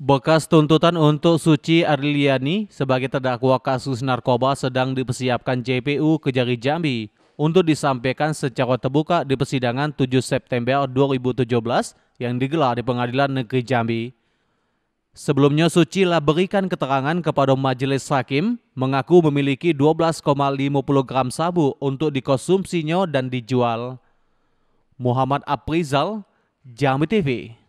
Bekas tuntutan untuk Suci Arliani sebagai terdakwa kasus narkoba sedang dipersiapkan JPU Kejari Jambi untuk disampaikan secara terbuka di persidangan 7 September 2017 yang digelar di Pengadilan Negeri Jambi. Sebelumnya Suci lah berikan keterangan kepada majelis hakim mengaku memiliki 12,50 gram sabu untuk dikonsumsinya dan dijual. Muhammad Aprizal, Jambi TV.